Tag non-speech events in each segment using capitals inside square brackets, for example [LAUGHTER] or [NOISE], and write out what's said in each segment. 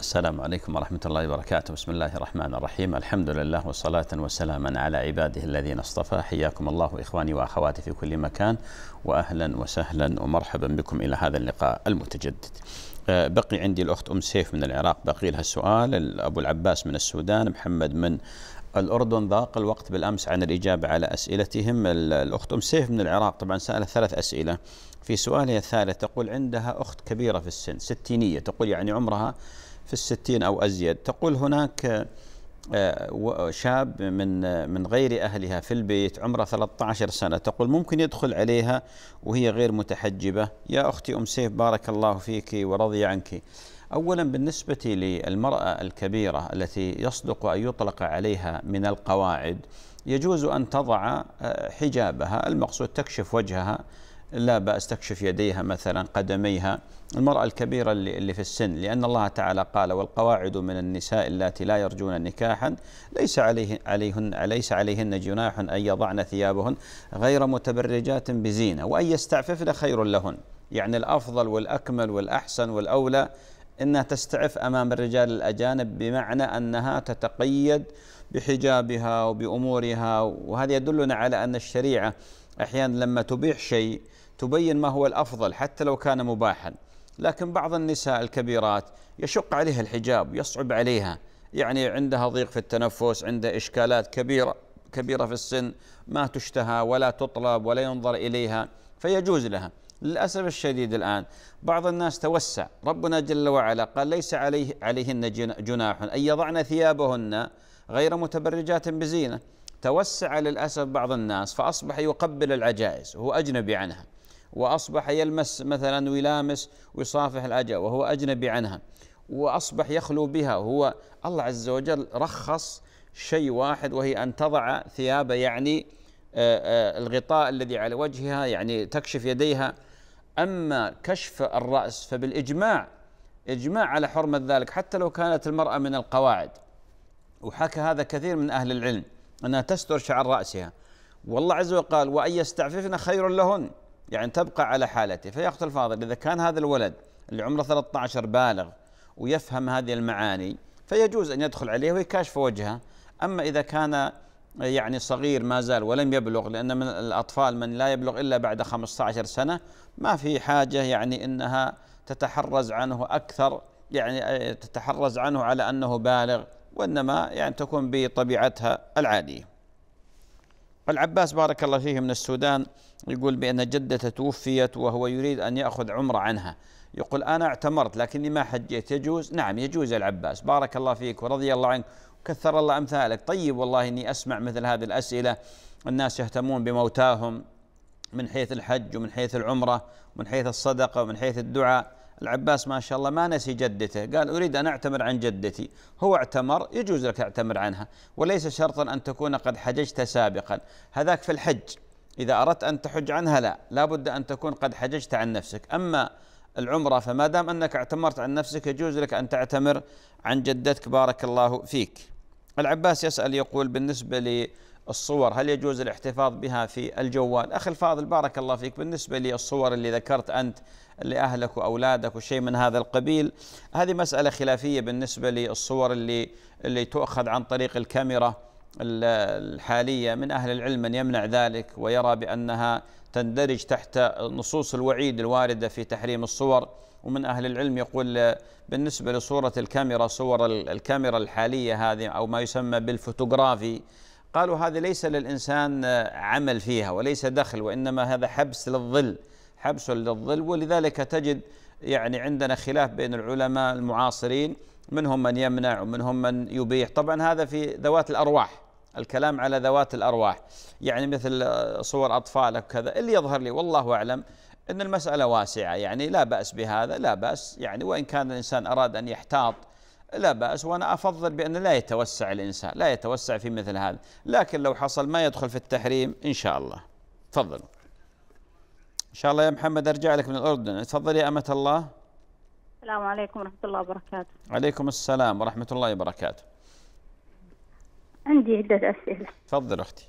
السلام عليكم ورحمة الله وبركاته بسم الله الرحمن الرحيم الحمد لله وصلاة وسلاما على عباده الذين اصطفى حياكم الله إخواني وأخواتي في كل مكان وأهلا وسهلا ومرحبا بكم إلى هذا اللقاء المتجدد آه، بقي عندي الأخت أم سيف من العراق بقي لها السؤال أبو العباس من السودان محمد من الأردن ضاق الوقت بالأمس عن الإجابة على أسئلتهم الأخت أم سيف من العراق طبعا سألت ثلاث أسئلة في سؤالها الثالث تقول عندها أخت كبيرة في السن ستينية تقول يعني عمرها في الستين أو أزيد تقول هناك آه، شاب من من غير اهلها في البيت عمره 13 سنه تقول ممكن يدخل عليها وهي غير متحجبه يا اختي ام سيف بارك الله فيك ورضي عنك اولا بالنسبه للمراه الكبيره التي يصدق ان يطلق عليها من القواعد يجوز ان تضع آه، حجابها المقصود تكشف وجهها لا بأس تكشف يديها مثلا قدميها المرأة الكبيرة اللي في السن لأن الله تعالى قال والقواعد من النساء اللاتي لا يرجون نكاحا ليس عليه عليهن ليس عليهن جناح أن يضعن ثيابهن غير متبرجات بزينة وأن يستعففن خير لهن يعني الأفضل والأكمل والأحسن والأولى أنها تستعف أمام الرجال الأجانب بمعنى أنها تتقيد بحجابها وبأمورها وهذا يدلنا على أن الشريعة أحيانا لما تبيح شيء تبين ما هو الأفضل حتى لو كان مباحا لكن بعض النساء الكبيرات يشق عليها الحجاب يصعب عليها يعني عندها ضيق في التنفس عندها إشكالات كبيرة كبيرة في السن ما تشتهى ولا تطلب ولا ينظر إليها فيجوز لها للأسف الشديد الآن بعض الناس توسع ربنا جل وعلا قال ليس عليه عليهن جناح أن يضعن ثيابهن غير متبرجات بزينة توسع للأسف بعض الناس فأصبح يقبل العجائز وهو أجنبي عنها وأصبح يلمس مثلا ويلامس ويصافح الأجا وهو أجنبي عنها وأصبح يخلو بها وهو الله عز وجل رخص شيء واحد وهي أن تضع ثياب يعني آه، آه، الغطاء الذي على وجهها يعني تكشف يديها أما كشف الرأس فبالإجماع إجماع على حرمة ذلك حتى لو كانت المرأة من القواعد وحكى هذا كثير من أهل العلم أنها تستر شعر رأسها والله عز وجل قال وأن يستعففن خير لهن يعني تبقى على حالته فيقتل الفاضل إذا كان هذا الولد اللي عمره 13 بالغ ويفهم هذه المعاني فيجوز أن يدخل عليه ويكاشف وجهه أما إذا كان يعني صغير ما زال ولم يبلغ لأن من الأطفال من لا يبلغ إلا بعد 15 سنة ما في حاجة يعني أنها تتحرز عنه أكثر يعني تتحرز عنه على أنه بالغ وإنما يعني تكون بطبيعتها العادية العباس بارك الله فيه من السودان يقول بأن جدته توفيت وهو يريد أن يأخذ عمرة عنها يقول أنا اعتمرت لكني ما حجيت يجوز نعم يجوز العباس بارك الله فيك ورضي الله عنك وكثر الله أمثالك طيب والله أني أسمع مثل هذه الأسئلة الناس يهتمون بموتاهم من حيث الحج ومن حيث العمرة ومن حيث الصدقة ومن حيث الدعاء العباس ما شاء الله ما نسي جدته قال أريد أن أعتمر عن جدتي هو اعتمر يجوز لك أعتمر عنها وليس شرطا أن تكون قد حججت سابقا هذاك في الحج إذا أردت أن تحج عنها لا لابد أن تكون قد حججت عن نفسك أما العمرة فما دام أنك اعتمرت عن نفسك يجوز لك أن تعتمر عن جدتك بارك الله فيك العباس يسأل يقول بالنسبة لي الصور هل يجوز الاحتفاظ بها في الجوال أخي الفاضل بارك الله فيك بالنسبة للصور اللي ذكرت أنت لأهلك وأولادك وشيء من هذا القبيل هذه مسألة خلافية بالنسبة للصور اللي, اللي تؤخذ عن طريق الكاميرا الحالية من أهل العلم من يمنع ذلك ويرى بأنها تندرج تحت نصوص الوعيد الواردة في تحريم الصور ومن أهل العلم يقول بالنسبة لصورة الكاميرا صور الكاميرا الحالية هذه أو ما يسمى بالفوتوغرافي قالوا هذه ليس للإنسان عمل فيها وليس دخل وإنما هذا حبس للظل حبس للظل ولذلك تجد يعني عندنا خلاف بين العلماء المعاصرين منهم من يمنع ومنهم من يبيح طبعا هذا في ذوات الأرواح الكلام على ذوات الأرواح يعني مثل صور أطفالك وكذا اللي يظهر لي والله أعلم أن المسألة واسعة يعني لا بأس بهذا لا بأس يعني وإن كان الإنسان أراد أن يحتاط لا بأس وأنا أفضل بأن لا يتوسع الإنسان لا يتوسع في مثل هذا لكن لو حصل ما يدخل في التحريم إن شاء الله تفضل إن شاء الله يا محمد أرجع لك من الأردن تفضل يا أمة الله السلام عليكم ورحمة الله وبركاته عليكم السلام ورحمة الله وبركاته عندي عدة أسئلة تفضل أختي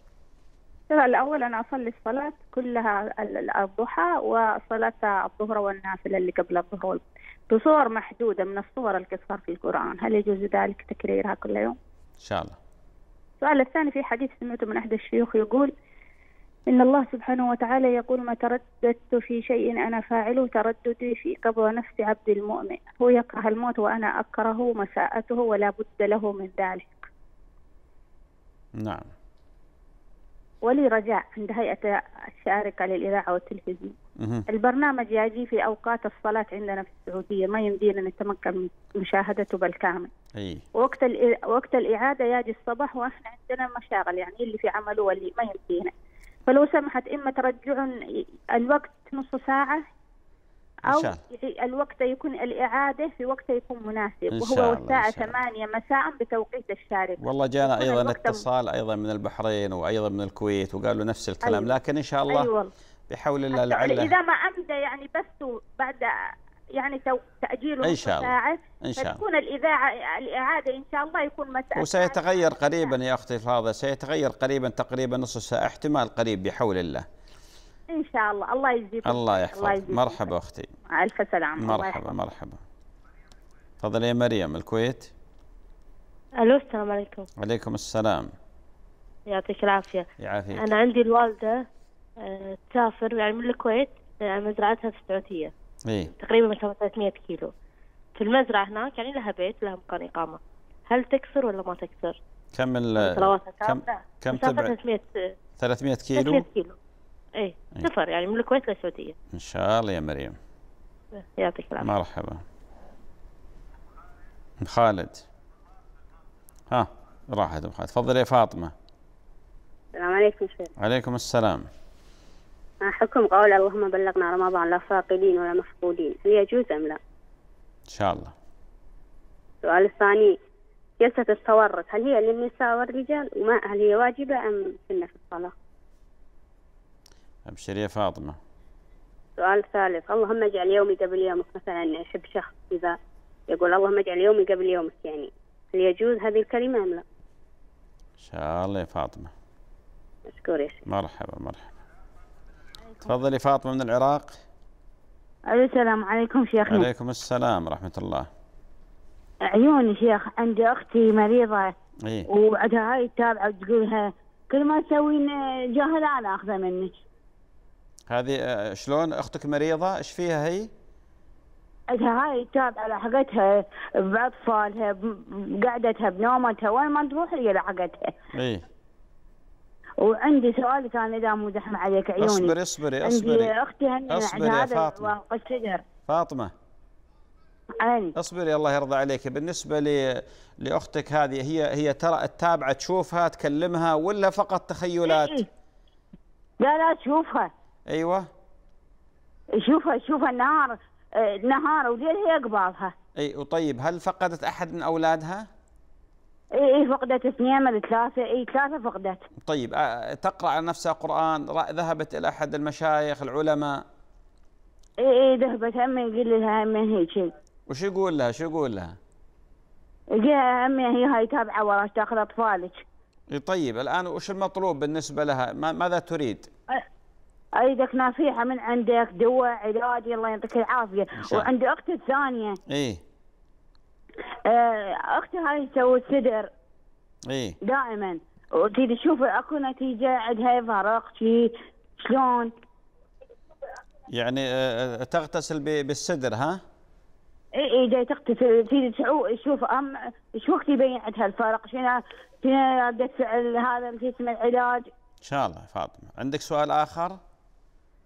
الأول أنا أصلي الصلاة كلها الضحى وصلاة الظهر والنافلة اللي قبل الظهر بصور محدودة من الصور الكثر في القرآن هل يجوز ذلك تكريرها كل يوم؟ إن شاء الله السؤال الثاني في حديث سمعته من أحد الشيوخ يقول إن الله سبحانه وتعالى يقول ما ترددت في شيء أنا فاعله ترددي في قبض نفس عبد المؤمن هو يكره الموت وأنا أكره مساءته ولا بد له من ذلك نعم ولي رجاء عند هيئة الشارقة للإذاعة والتلفزيون البرنامج يجي في اوقات الصلاه عندنا في السعوديه ما يمدينا نتمكن من مشاهدته بالكامل أي. وقت وقت الاعاده يجي الصباح واحنا عندنا مشاغل يعني اللي في عمله واللي ما يمدينا فلو سمحت اما ترجعون الوقت نص ساعه او الوقت يكون الاعاده في وقت يكون مناسب إن شاء وهو الساعه 8 مساء بتوقيت الشارقه والله جانا ايضا اتصال ايضا من البحرين وايضا من الكويت وقالوا نفس الكلام أيوة. لكن ان شاء الله أيوة. بحول الله لعله اذا ما امدى يعني بث بعد يعني تاجيله ان شاء الله ان شاء الله تكون الاذاعه الاعاده ان شاء الله يكون مساء وسيتغير قريبا يا اختي الفاضله سيتغير قريبا تقريبا نصف ساعه احتمال قريب بحول الله ان شاء الله الله يجزيك الله يحفظك مرحبا اختي الف سلامه مرحبا مرحبا تفضلي يا مريم الكويت الو السلام عليكم وعليكم السلام يعطيك العافيه يعافيك انا عندي الوالده تسافر يعني من الكويت مزرعتها في السعودية إيه؟ تقريبا مسافة 300 كيلو في المزرعة هناك يعني لها بيت لها مكان إقامة هل تكسر ولا ما تكسر؟ كم ال يعني كم كم تبع 300 300 كيلو 300 كيلو اي سفر يعني من الكويت للسعوديه ان شاء الله يا مريم يعطيك العافيه مرحبا ام خالد ها راحت ام خالد تفضل يا فاطمه السلام عليكم شيخ عليكم السلام حكم قول اللهم بلغنا رمضان لا فاقدين ولا مفقودين هل يجوز أم لا؟ إن شاء الله السؤال الثاني جلسة التورط هل هي للنساء والرجال وما هل هي واجبة أم سنة في الصلاة؟ أبشر يا فاطمة سؤال ثالث اللهم اجعل يومي قبل يومك مثلا يحب يعني شخص إذا يقول اللهم اجعل يومي قبل يومك يعني هل يجوز هذه الكلمة أم لا؟ إن شاء الله يا فاطمة مشكور يا شيخ مرحبا مرحبا تفضلي فاطمه من العراق السلام عليكم شيخنا عليكم السلام ورحمه الله عيوني شيخ عندي اختي مريضه إيه؟ وعدها هاي التابعة وتقولها كل ما تسوين جاهلة انا اخذه منك هذه آه، شلون اختك مريضه ايش فيها هي؟ هاي التابعة لحقتها باطفالها بقعدتها بنومتها وين ما تروح هي لحقتها. إيه؟ وعندي سؤال كان اذا مو زحمه عليك عيوني اصبري اصبري اصبري عندي اختي اصبري يا فاطمه الشجر فاطمه عيني اصبري الله يرضى عليك بالنسبه ل... لاختك هذه هي هي ترى التابعه تشوفها تكلمها ولا فقط تخيلات؟ إيه، إيه. لا لا تشوفها ايوه شوفها شوفها نهار آه، نهار وليل هي قبالها اي وطيب هل فقدت احد من اولادها؟ اي اي فقدت اثنين من ثلاثه اي ثلاثه فقدت طيب آه، تقرا على نفسها قران ذهبت الى احد المشايخ العلماء اي اي ذهبت امي يقول لها امي هيك وش يقول لها شو يقول لها؟ لها امي هي هاي تابعه وراك تاخذ اطفالك طيب الان وش المطلوب بالنسبه لها؟ ماذا تريد؟ ايدك نصيحه من عندك دواء علاج الله يعطيك العافيه وعندي اختي الثانيه ايه آه، اختي هاي تسوي صدر اي دائما وتريد تشوف اكو نتيجه عندها فرق شي شلون يعني آه، آه، تغتسل بالسدر ها؟ اي اي جاي تغتسل تريد تشوف ام شو وقت يبين عندها الفرق شنو شنو رده فعل هذا شو اسمه العلاج؟ ان شاء الله فاطمه، عندك سؤال اخر؟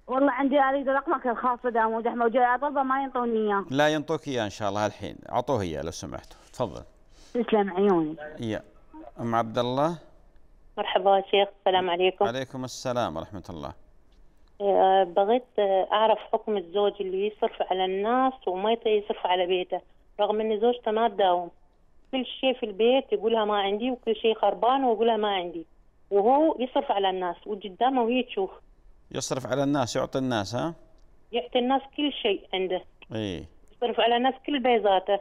والله عندي اريد رقمك الخاص دامود احمد وجاي اطلبه ما ينطوني اياه لا ينطوك اياه ان شاء الله الحين اعطوه اياه لو سمحتوا تفضل تسلم عيوني يا ام عبد الله مرحبا شيخ السلام عليكم عليكم السلام ورحمه الله آه، بغيت اعرف حكم الزوج اللي يصرف على الناس وما يصرف على بيته رغم ان زوجته ما تداوم كل شيء في البيت يقولها ما عندي وكل شيء خربان ويقولها ما عندي وهو يصرف على الناس وقدامه وهي تشوف يصرف على الناس يعطي الناس ها يعطي الناس كل شيء عنده اي يصرف على الناس كل بيزاته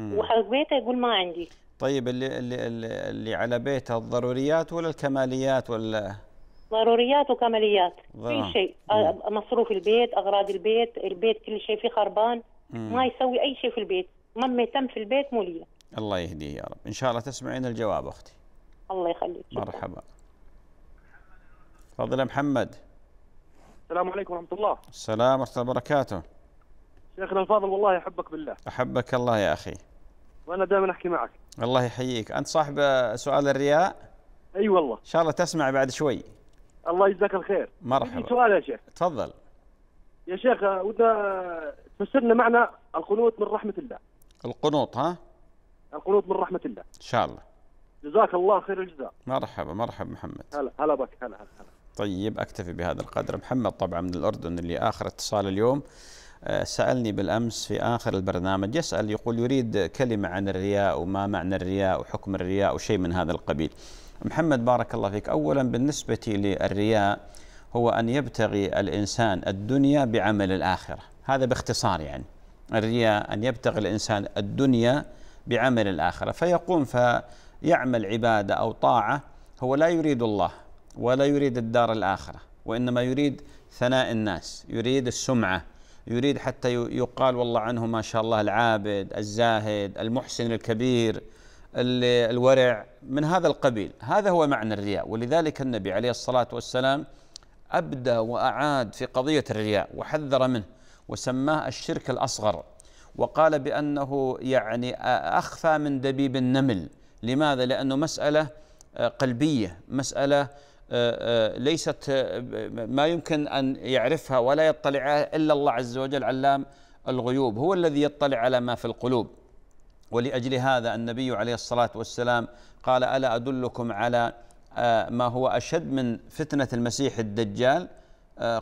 وحق بيته يقول ما عندي طيب اللي اللي اللي على بيته الضروريات ولا الكماليات ولا ضروريات وكماليات كل شيء مصروف البيت اغراض البيت البيت كل شيء فيه خربان مم. ما يسوي اي شيء في البيت ما مهتم في البيت موليه الله يهديه يا رب ان شاء الله تسمعين الجواب اختي الله يخليك مرحبا فاضل محمد السلام عليكم ورحمة الله السلام ورحمة الله وبركاته شيخنا الفاضل والله أحبك بالله أحبك الله يا أخي وأنا دائما أحكي معك الله يحييك أنت صاحب سؤال الرياء أي أيوة والله إن شاء الله تسمع بعد شوي الله يجزاك الخير مرحبا سؤال يا شيخ تفضل يا شيخ ودنا تفسرنا معنى القنوت من رحمة الله القنوط ها القنوط من رحمة الله إن شاء الله جزاك الله خير الجزاء مرحبا مرحبا محمد هلا هلا بك هلا هلا, هلا. طيب أكتفي بهذا القدر محمد طبعا من الأردن اللي آخر اتصال اليوم آه، سألني بالأمس في آخر البرنامج يسأل يقول يريد كلمة عن الرياء وما معنى الرياء وحكم الرياء وشيء من هذا القبيل محمد بارك الله فيك أولا بالنسبة للرياء هو أن يبتغي الإنسان الدنيا بعمل الآخرة هذا باختصار يعني الرياء أن يبتغي الإنسان الدنيا بعمل الآخرة فيقوم فيعمل عبادة أو طاعة هو لا يريد الله ولا يريد الدار الاخره وانما يريد ثناء الناس يريد السمعه يريد حتى يقال والله عنه ما شاء الله العابد الزاهد المحسن الكبير الورع من هذا القبيل هذا هو معنى الرياء ولذلك النبي عليه الصلاة والسلام أبدى وأعاد في قضية الرياء وحذر منه وسماه الشرك الأصغر وقال بأنه يعني أخفى من دبيب النمل لماذا؟ لأنه مسألة آه، قلبية مسألة آه، آه، ليست آه، ما يمكن أن يعرفها ولا يطلع إلا الله عز وجل علام الغيوب هو الذي يطلع على ما في القلوب ولأجل هذا النبي عليه الصلاة والسلام قال ألا أدلكم على ما هو أشد من فتنة المسيح الدجال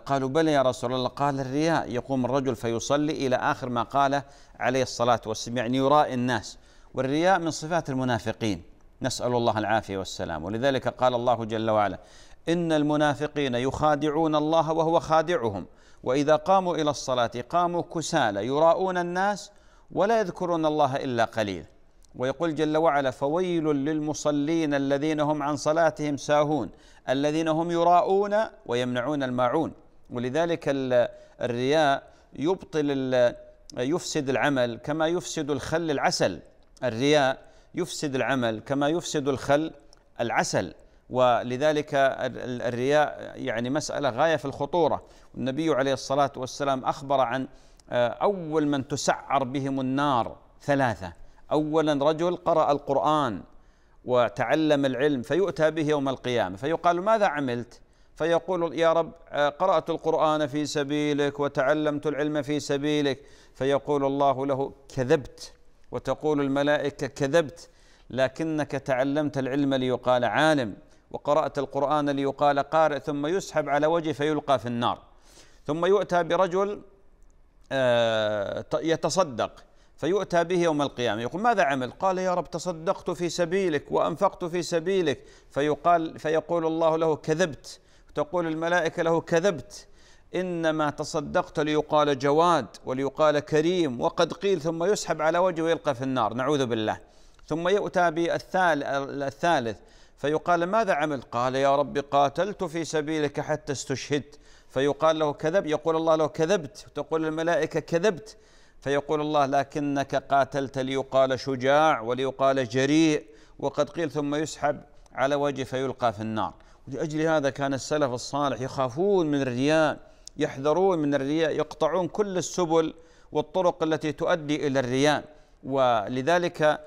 قالوا بلى يا رسول الله قال الرياء يقوم الرجل فيصلي إلى آخر ما قاله عليه الصلاة والسلام يعني يرائي الناس والرياء من صفات المنافقين نسأل الله العافية والسلام ولذلك قال الله جل وعلا إن المنافقين يخادعون الله وهو خادعهم وإذا قاموا إلى الصلاة قاموا كسالى يراؤون الناس ولا يذكرون الله إلا قليلا ويقول جل وعلا فويل للمصلين الذين هم عن صلاتهم ساهون الذين هم يراؤون ويمنعون الماعون ولذلك الرياء يبطل يفسد العمل كما يفسد الخل العسل الرياء يفسد العمل كما يفسد الخل العسل ولذلك الرياء يعني مسألة غاية في الخطورة النبي عليه الصلاة والسلام أخبر عن آه، أول من تسعر بهم النار ثلاثة أولا رجل قرأ القرآن وتعلم العلم فيؤتى به يوم القيامة فيقال ماذا عملت فيقول يا رب آه، قرأت القرآن في سبيلك وتعلمت العلم في سبيلك فيقول الله له كذبت وتقول الملائكة كذبت لكنك تعلمت العلم ليقال عالم وقرأت القرآن ليقال قارئ ثم يسحب على وجهه فيلقى في النار ثم يؤتى برجل آه، يتصدق فيؤتى به يوم القيامة يقول ماذا عمل قال يا رب تصدقت في سبيلك وأنفقت في سبيلك فيقال فيقول الله له كذبت تقول الملائكة له كذبت إنما تصدقت ليقال جواد وليقال كريم وقد قيل ثم يسحب على وجهه ويلقى في النار نعوذ بالله ثم يؤتى بالثالث فيقال ماذا عملت قال يا رب قاتلت في سبيلك حتى استشهدت فيقال له كذب يقول الله له كذبت تقول الملائكة كذبت فيقول الله لكنك قاتلت ليقال شجاع وليقال جريء وقد قيل ثم يسحب على وجه فيلقى في النار ولأجل هذا كان السلف الصالح يخافون من الرياء يحذرون من الرياء يقطعون كل السبل والطرق التي تؤدي الى الرياء ولذلك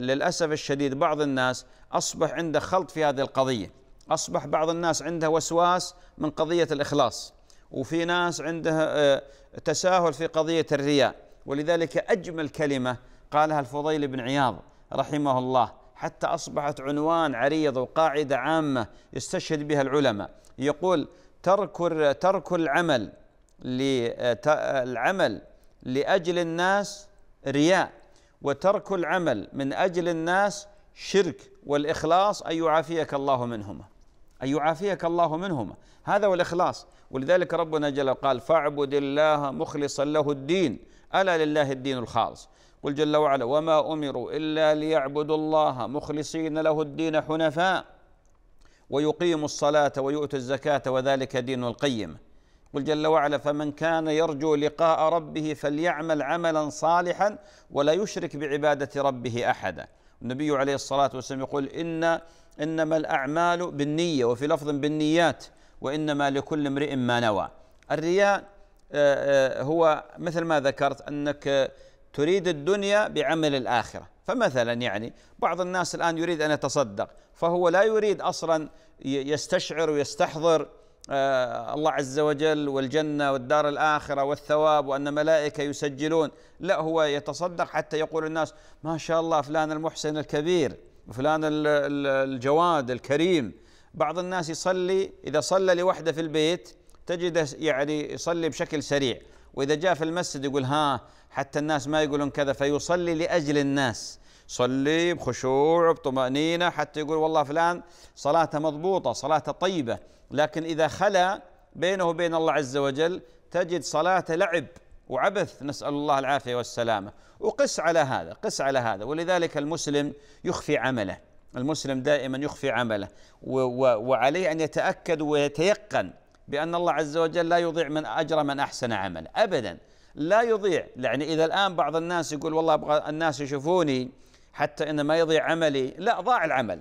للاسف الشديد بعض الناس اصبح عنده خلط في هذه القضيه اصبح بعض الناس عنده وسواس من قضيه الاخلاص وفي ناس عنده آه، تساهل في قضيه الرياء ولذلك اجمل كلمه قالها الفضيل بن عياض رحمه الله حتى اصبحت عنوان عريض وقاعده عامه يستشهد بها العلماء يقول ترك ترك العمل آه، آه، العمل لأجل الناس رياء وترك العمل من أجل الناس شرك والإخلاص أن يعافيك الله منهما أن يعافيك الله منهما هذا والاخلاص ولذلك ربنا جل قال فاعبد الله مخلصا له الدين ألا لله الدين الخالص قل جل وعلا وما أمروا إلا ليعبدوا الله مخلصين له الدين حنفاء ويقيم الصلاة ويؤتي الزكاة وذلك دين القيم قل جل وعلا فمن كان يرجو لقاء ربه فليعمل عملا صالحا ولا يشرك بعبادة ربه أحدا النبي عليه الصلاة والسلام يقول إن إنما الأعمال بالنية وفي لفظ بالنيات وإنما لكل امرئ ما نوى الرياء آه، آه، هو مثل ما ذكرت أنك تريد الدنيا بعمل الآخرة فمثلا يعني بعض الناس الآن يريد أن يتصدق فهو لا يريد أصلا يستشعر ويستحضر آه، الله عز وجل والجنة والدار الآخرة والثواب وأن ملائكة يسجلون لا هو يتصدق حتى يقول الناس ما شاء الله فلان المحسن الكبير فلان الجواد الكريم بعض الناس يصلي إذا صلى لوحده في البيت تجده يعني يصلي بشكل سريع وإذا جاء في المسجد يقول ها حتى الناس ما يقولون كذا فيصلي لأجل الناس صلي بخشوع بطمأنينة حتى يقول والله فلان صلاته مضبوطة صلاته طيبة لكن إذا خلى بينه وبين الله عز وجل تجد صلاته لعب وعبث نسأل الله العافية والسلامة وقس على هذا قس على هذا ولذلك المسلم يخفي عمله المسلم دائما يخفي عمله وعليه أن يتأكد ويتيقن بأن الله عز وجل لا يضيع من أجر من أحسن عملا أبدا لا يضيع يعني إذا الآن بعض الناس يقول والله أبغى الناس يشوفوني حتى إن ما يضيع عملي لا ضاع العمل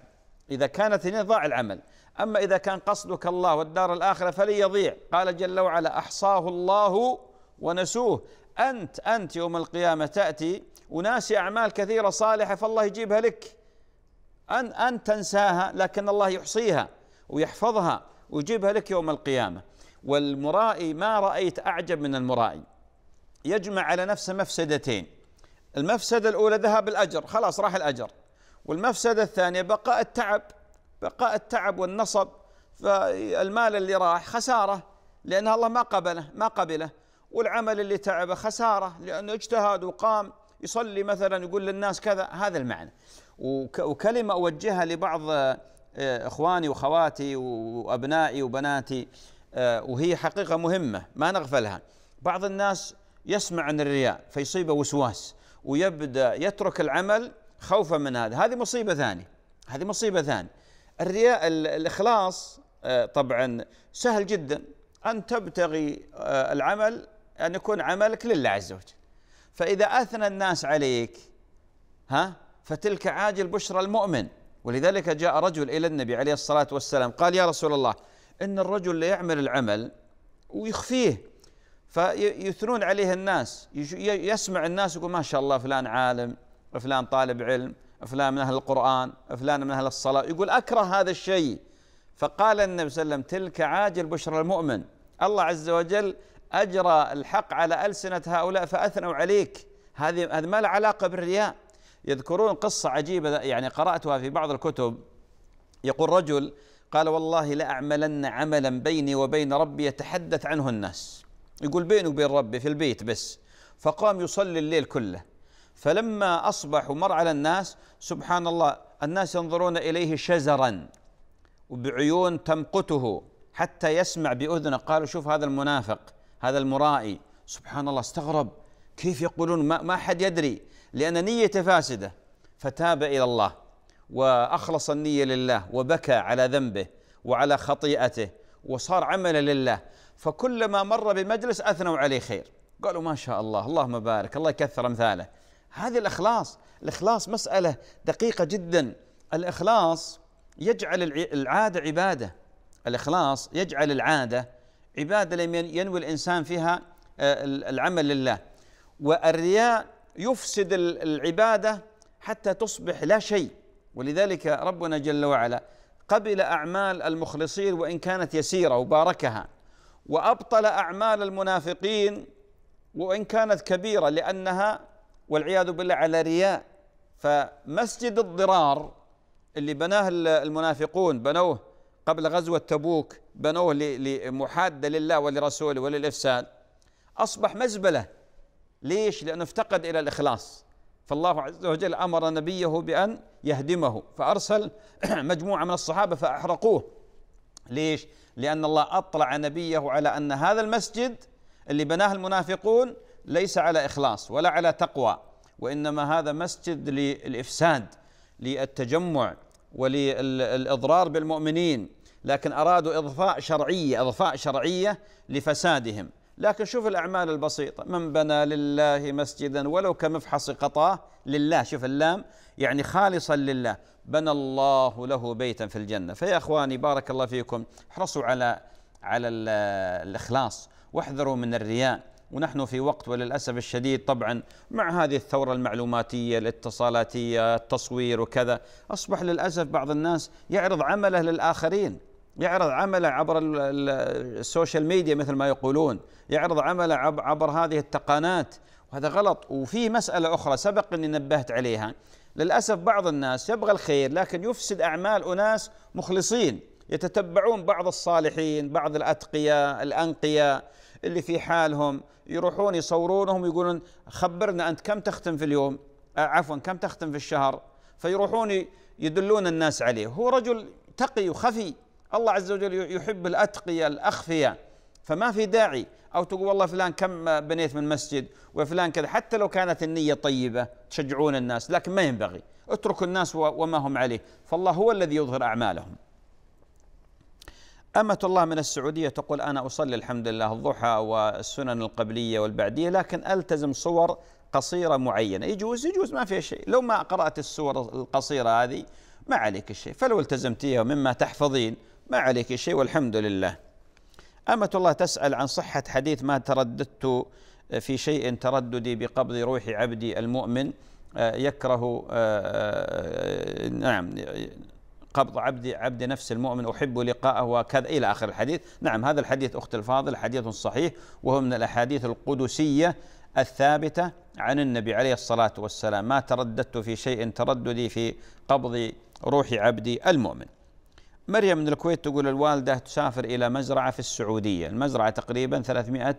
إذا كان اثنين ضاع العمل أما إذا كان قصدك الله والدار الآخرة فليضيع يضيع قال جل وعلا أحصاه الله ونسوه أنت أنت يوم القيامة تأتي وناسي أعمال كثيرة صالحة فالله يجيبها لك أن أنت تنساها لكن الله يحصيها ويحفظها ويجيبها لك يوم القيامة والمرائي ما رأيت أعجب من المرائي يجمع على نفسه مفسدتين المفسدة الأولى ذهاب الأجر خلاص راح الأجر والمفسدة الثانية بقاء التعب بقاء التعب والنصب فالمال اللي راح خسارة لأن الله ما قبله ما قبله والعمل اللي تعبه خسارة لأنه اجتهد وقام يصلي مثلا يقول للناس كذا هذا المعنى وكلمة أوجهها لبعض آه، إخواني وخواتي وأبنائي وبناتي آه، وهي حقيقة مهمة ما نغفلها بعض الناس يسمع عن الرياء فيصيبه وسواس ويبدأ يترك العمل خوفا من هذا هذه مصيبة ثانية هذه مصيبة ثانية الرياء الإخلاص آه، طبعا سهل جدا أن تبتغي العمل أن يكون عملك لله عز وجل فإذا أثنى الناس عليك ها فتلك عاجل بشرى المؤمن ولذلك جاء رجل إلى النبي عليه الصلاة والسلام قال يا رسول الله إن الرجل ليعمل العمل ويخفيه فيثنون عليه الناس يسمع الناس يقول ما شاء الله فلان عالم فلان طالب علم فلان من أهل القرآن فلان من أهل الصلاة يقول أكره هذا الشيء فقال النبي صلى الله عليه وسلم تلك عاجل بشرى المؤمن الله عز وجل أجرى الحق على ألسنة هؤلاء فأثنوا عليك هذه ما لها علاقة بالرياء يذكرون قصة عجيبة يعني قرأتها في بعض الكتب يقول رجل قال والله لأعملن عملا بيني وبين ربي يتحدث عنه الناس يقول بيني وبين ربي في البيت بس فقام يصلي الليل كله فلما أصبح ومر على الناس سبحان الله الناس ينظرون إليه شزرا وبعيون تمقته حتى يسمع بأذنه قالوا شوف هذا المنافق هذا المرائي سبحان الله استغرب كيف يقولون ما, ما حد يدري لأن نيته فاسدة فتاب إلى الله وأخلص النية لله وبكى على ذنبه وعلى خطيئته وصار عملا لله فكلما مر بمجلس أثنوا عليه خير قالوا ما شاء الله اللهم بارك الله يكثر أمثاله هذه الإخلاص الإخلاص مسألة دقيقة جدا الإخلاص يجعل العادة عبادة الإخلاص يجعل العادة عبادة لمن ينوي الإنسان فيها آه، العمل لله والرياء يفسد العباده حتى تصبح لا شيء ولذلك ربنا جل وعلا قبل اعمال المخلصين وان كانت يسيره وباركها وابطل اعمال المنافقين وان كانت كبيره لانها والعياذ بالله على رياء فمسجد الضرار اللي بناه المنافقون بنوه قبل غزوه تبوك بنوه محاده لله ولرسوله وللافساد اصبح مزبله ليش؟ لأنه افتقد إلى الإخلاص فالله عز وجل أمر نبيه بأن يهدمه فأرسل [CLEARS THROAT] مجموعة من الصحابة فأحرقوه ليش؟ لأن الله أطلع نبيه على أن هذا المسجد اللي بناه المنافقون ليس على إخلاص ولا على تقوى وإنما هذا مسجد للإفساد للتجمع وللإضرار بالمؤمنين لكن أرادوا إضفاء شرعية إضفاء شرعية لفسادهم لكن شوف الأعمال البسيطة من بنى لله مسجدا ولو كمفحص قطاه لله شوف اللام يعني خالصا لله بنى الله له بيتا في الجنة فيا أخواني بارك الله فيكم احرصوا على على الإخلاص واحذروا من الرياء ونحن في وقت وللأسف الشديد طبعا مع هذه الثورة المعلوماتية الاتصالاتية التصوير وكذا أصبح للأسف بعض الناس يعرض عمله للآخرين يعرض عمله عبر السوشيال ميديا مثل ما يقولون يعرض عمله عبر هذه التقانات وهذا غلط وفي مسألة أخرى سبق أني نبهت عليها للأسف بعض الناس يبغى الخير لكن يفسد أعمال أناس مخلصين يتتبعون بعض الصالحين بعض الأتقياء الأنقياء اللي في حالهم يروحون يصورونهم يقولون خبرنا أنت كم تختم في اليوم آه، عفوا كم تختم في الشهر فيروحون يدلون الناس عليه هو رجل تقي وخفي الله عز وجل يحب الأتقية الأخفياء فما في داعي أو تقول والله فلان كم بنيت من مسجد وفلان كذا حتى لو كانت النية طيبة تشجعون الناس لكن ما ينبغي اتركوا الناس وما هم عليه فالله هو الذي يظهر أعمالهم أمة الله من السعودية تقول أنا أصلي الحمد لله الضحى والسنن القبلية والبعدية لكن ألتزم صور قصيرة معينة يجوز يجوز ما فيها شيء لو ما قرأت السور القصيرة هذه ما عليك الشيء فلو التزمتيها مما تحفظين ما عليك شيء والحمد لله أمة الله تسأل عن صحة حديث ما ترددت آه، في شيء ترددي بقبض روح عبدي المؤمن آه، يكره آه، نعم قبض عبد عبد نفس المؤمن أحب لقاءه وكذا إلى آخر الحديث نعم هذا الحديث أخت الفاضل حديث صحيح وهو من الأحاديث القدسية الثابتة عن النبي عليه الصلاة والسلام ما ترددت في شيء ترددي في قبض روح عبدي المؤمن مريم من الكويت تقول الوالدة تسافر إلى مزرعة في السعودية المزرعة تقريبا 300